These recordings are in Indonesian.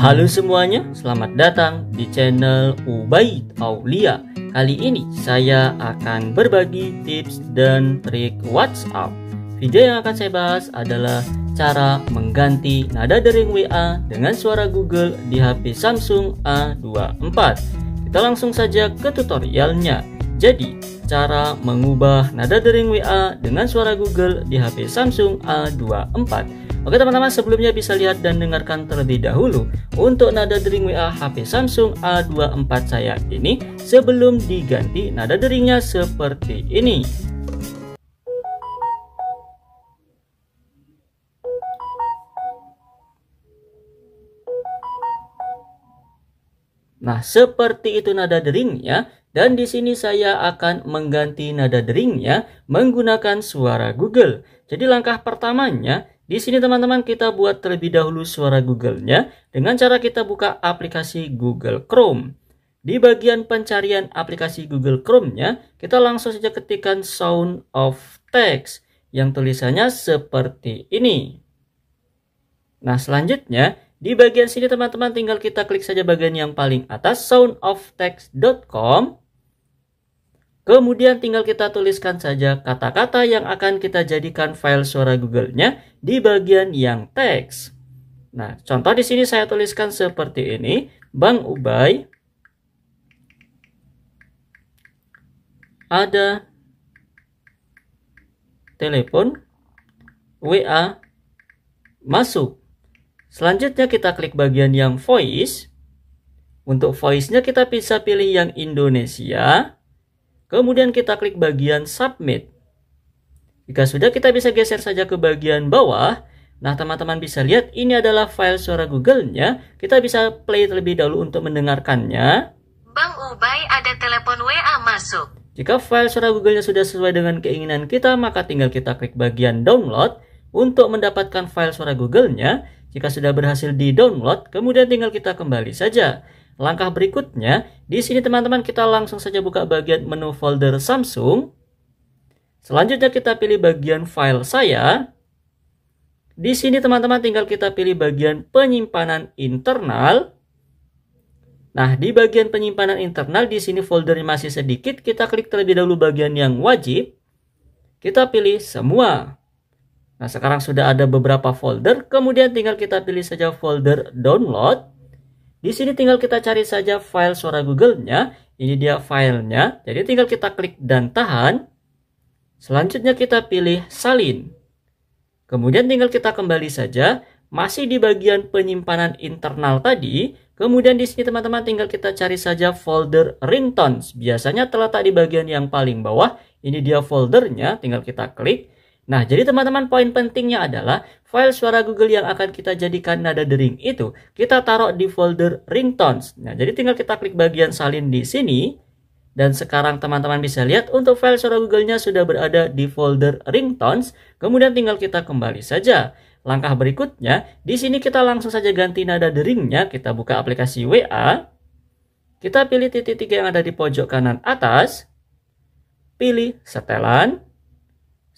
Halo semuanya, selamat datang di channel Ubaid Aulia. Kali ini saya akan berbagi tips dan trik WhatsApp. Video yang akan saya bahas adalah cara mengganti nada dering WA dengan suara Google di HP Samsung A24. Kita langsung saja ke tutorialnya. Jadi, cara mengubah nada dering WA dengan suara Google di HP Samsung A24. Oke teman-teman, sebelumnya bisa lihat dan dengarkan terlebih dahulu untuk nada dering WA HP Samsung A24 saya ini sebelum diganti nada deringnya seperti ini. Nah, seperti itu nada deringnya dan di sini saya akan mengganti nada deringnya menggunakan suara Google. Jadi langkah pertamanya di sini teman-teman kita buat terlebih dahulu suara Google-nya dengan cara kita buka aplikasi Google Chrome. Di bagian pencarian aplikasi Google Chrome-nya, kita langsung saja ketikkan Sound of Text yang tulisannya seperti ini. Nah, selanjutnya di bagian sini teman-teman tinggal kita klik saja bagian yang paling atas soundoftext.com Kemudian tinggal kita tuliskan saja kata-kata yang akan kita jadikan file suara Google-nya di bagian yang teks. Nah, contoh di sini saya tuliskan seperti ini. Bang Ubay ada telepon WA masuk. Selanjutnya kita klik bagian yang voice. Untuk voice-nya kita bisa pilih yang Indonesia. Kemudian kita klik bagian submit. Jika sudah kita bisa geser saja ke bagian bawah. Nah teman-teman bisa lihat ini adalah file suara Google-nya. Kita bisa play terlebih dahulu untuk mendengarkannya. Bang Ubay ada telepon WA masuk. Jika file suara Google-nya sudah sesuai dengan keinginan kita, maka tinggal kita klik bagian download untuk mendapatkan file suara Google-nya. Jika sudah berhasil di-download, kemudian tinggal kita kembali saja. Langkah berikutnya, di sini teman-teman kita langsung saja buka bagian menu folder Samsung. Selanjutnya kita pilih bagian file saya. Di sini teman-teman tinggal kita pilih bagian penyimpanan internal. Nah, di bagian penyimpanan internal di sini foldernya masih sedikit, kita klik terlebih dahulu bagian yang wajib. Kita pilih semua. Nah, sekarang sudah ada beberapa folder, kemudian tinggal kita pilih saja folder download. Di sini tinggal kita cari saja file suara Google-nya. Ini dia filenya. Jadi tinggal kita klik dan tahan. Selanjutnya kita pilih salin. Kemudian tinggal kita kembali saja. Masih di bagian penyimpanan internal tadi. Kemudian di sini teman-teman tinggal kita cari saja folder ringtones. Biasanya terletak di bagian yang paling bawah. Ini dia foldernya. Tinggal kita klik. Nah, jadi teman-teman poin pentingnya adalah file suara Google yang akan kita jadikan nada dering itu kita taruh di folder ringtones. Nah, jadi tinggal kita klik bagian salin di sini dan sekarang teman-teman bisa lihat untuk file suara Google-nya sudah berada di folder ringtones. Kemudian tinggal kita kembali saja. Langkah berikutnya, di sini kita langsung saja ganti nada deringnya. Kita buka aplikasi WA. Kita pilih titik tiga yang ada di pojok kanan atas. Pilih setelan.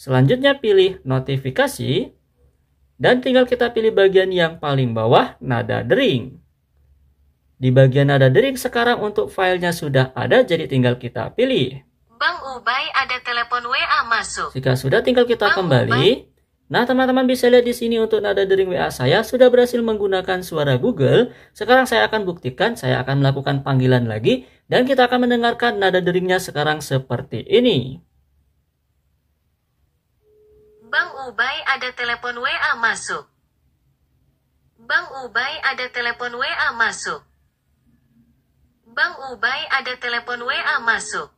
Selanjutnya pilih notifikasi dan tinggal kita pilih bagian yang paling bawah nada dering. Di bagian nada dering sekarang untuk filenya sudah ada jadi tinggal kita pilih. Bang Ubay ada telepon WA masuk. Jika sudah tinggal kita Bang kembali. Ubay. Nah, teman-teman bisa lihat di sini untuk nada dering WA saya sudah berhasil menggunakan suara Google. Sekarang saya akan buktikan, saya akan melakukan panggilan lagi dan kita akan mendengarkan nada deringnya sekarang seperti ini. Ubay ada telepon WA masuk. Bang Ubay ada telepon WA masuk. Bang Ubay ada telepon WA masuk.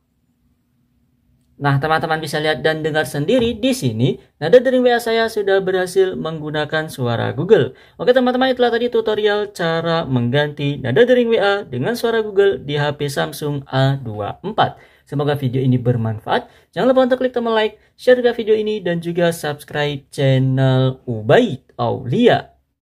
Nah, teman-teman bisa lihat dan dengar sendiri di sini, nada dering WA saya sudah berhasil menggunakan suara Google. Oke, teman-teman, itulah tadi tutorial cara mengganti nada dering WA dengan suara Google di HP Samsung A24. Semoga video ini bermanfaat. Jangan lupa untuk klik tombol like, share juga video ini, dan juga subscribe channel Ubaid Aulia.